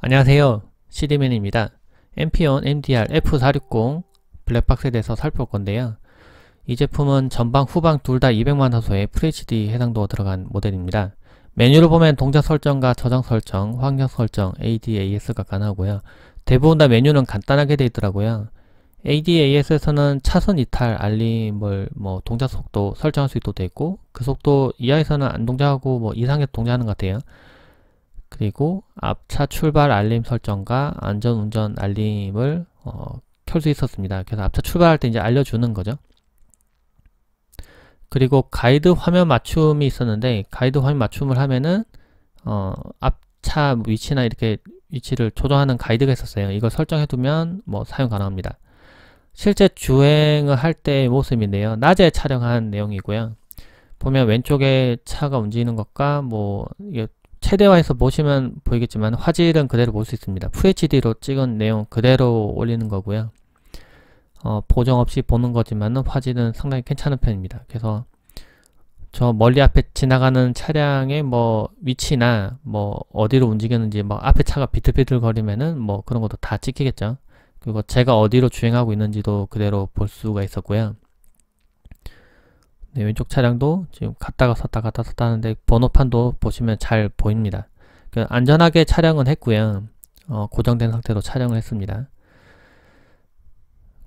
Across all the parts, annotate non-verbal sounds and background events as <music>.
안녕하세요 시디맨입니다 m p 온 MDR F460 블랙박스에 대해서 살펴볼 건데요 이 제품은 전방 후방 둘 다 200만 화소의 FHD 해상도가 들어간 모델입니다 메뉴를 보면 동작 설정과 저장 설정, 환경 설정, ADAS가 가능하고요 대부분 다 메뉴는 간단하게 되어 있더라고요 ADAS에서는 차선 이탈 알림을 뭐 동작 속도 설정할 수 있도록 되어 있고 그 속도 이하에서는 안 동작하고 뭐 이상하게 동작하는 것 같아요 그리고 앞차 출발 알림 설정과 안전운전 알림을 어, 켤 수 있었습니다. 그래서 앞차 출발할 때 이제 알려주는 거죠. 그리고 가이드 화면 맞춤이 있었는데 가이드 화면 맞춤을 하면은 어, 앞차 위치나 이렇게 위치를 조정하는 가이드가 있었어요. 이걸 설정해두면 뭐 사용 가능합니다. 실제 주행을 할 때의 모습인데요. 낮에 촬영한 내용이고요. 보면 왼쪽에 차가 움직이는 것과 뭐 이게 최대화해서 보시면 보이겠지만 화질은 그대로 볼 수 있습니다. FHD로 찍은 내용 그대로 올리는 거고요. 어, 보정 없이 보는 거지만 화질은 상당히 괜찮은 편입니다. 그래서 저 멀리 앞에 지나가는 차량의 뭐 위치나 뭐 어디로 움직였는지 뭐 앞에 차가 비틀비틀 거리면은 뭐 그런 것도 다 찍히겠죠. 그리고 제가 어디로 주행하고 있는지도 그대로 볼 수가 있었고요. 네, 왼쪽 차량도 지금 갔다가 섰다 갔다 섰다 하는데 번호판도 보시면 잘 보입니다. 그 안전하게 촬영은 했고요. 어, 고정된 상태로 촬영을 했습니다.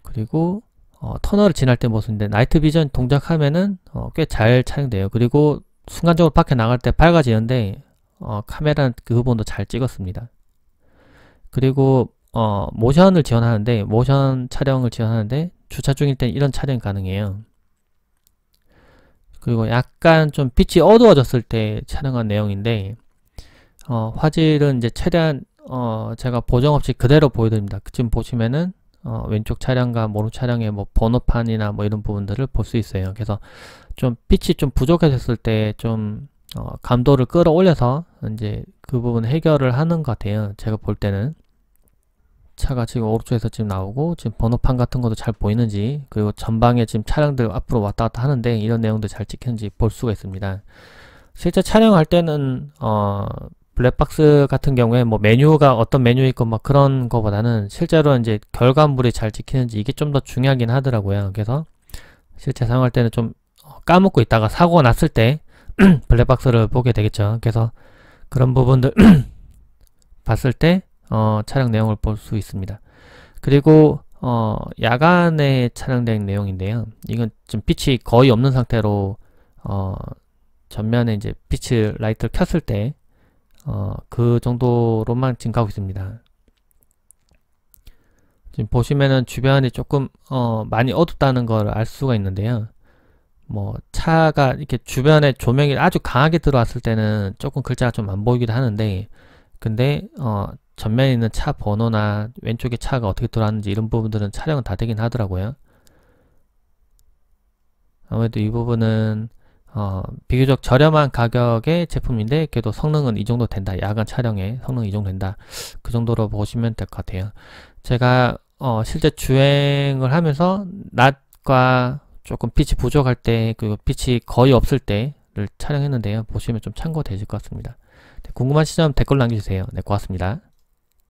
그리고 어, 터널을 지날 때 모습인데 나이트 비전 동작하면은 어, 꽤 잘 촬영돼요. 그리고 순간적으로 밖에 나갈 때 밝아지는데 어, 카메라 그 부분도 잘 찍었습니다. 그리고 어, 모션을 지원하는데 모션 촬영을 지원하는데 주차 중일 땐 이런 촬영이 가능해요. 그리고 약간 좀 빛이 어두워졌을 때 촬영한 내용인데 어, 화질은 이제 최대한 어, 제가 보정 없이 그대로 보여드립니다. 그 지금 보시면은 어, 왼쪽 차량과 모른 차량의 뭐 번호판이나 뭐 이런 부분들을 볼 수 있어요. 그래서 좀 빛이 좀 부족해졌을 때좀 어, 감도를 끌어올려서 이제 그 부분 해결을 하는 것 같아요. 제가 볼 때는 차가 지금 오른쪽에서 지금 나오고 지금 번호판 같은 것도 잘 보이는지 그리고 전방에 지금 차량들 앞으로 왔다 갔다 하는데 이런 내용도 잘찍히는지볼 수가 있습니다. 실제 촬영할 때는 어 블랙박스 같은 경우에 뭐 메뉴가 어떤 메뉴 있고 막 뭐 그런 거보다는 실제로 이제 결과물이 잘 찍히는지 이게 좀 더 중요하긴 하더라고요. 그래서 실제 사용할 때는 좀 어, 까먹고 있다가 사고가 났을 때 <clears throat> 블랙박스를 보게 되겠죠. 그래서 그런 부분들 <clears throat> 봤을 때 어, 차량 내용을 볼 수 있습니다. 그리고 어, 야간에 촬영된 내용인데요. 이건 지금 빛이 거의 없는 상태로 어, 전면에 이제 빛을 라이트를 켰을 때 어, 그 정도로만 지금 가고 있습니다. 지금 보시면은 주변이 조금 어, 많이 어둡다는 걸 알 수가 있는데요. 뭐 차가 이렇게 주변에 조명이 아주 강하게 들어왔을 때는 조금 글자가 좀 안 보이기도 하는데 근데 어 전면에 있는 차 번호나 왼쪽에 차가 어떻게 돌아왔는지 이런 부분들은 촬영은 다 되긴 하더라고요. 아무래도 이 부분은 어, 비교적 저렴한 가격의 제품인데 그래도 성능은 이 정도 된다. 야간 촬영에 성능 이이 정도 된다. 그 정도로 보시면 될 것 같아요. 제가 어, 실제 주행을 하면서 낮과 조금 빛이 부족할 때 그리고 빛이 거의 없을 때를 촬영했는데요. 보시면 좀 참고되실 것 같습니다. 네, 궁금한 시점 댓글 남겨주세요. 네, 고맙습니다.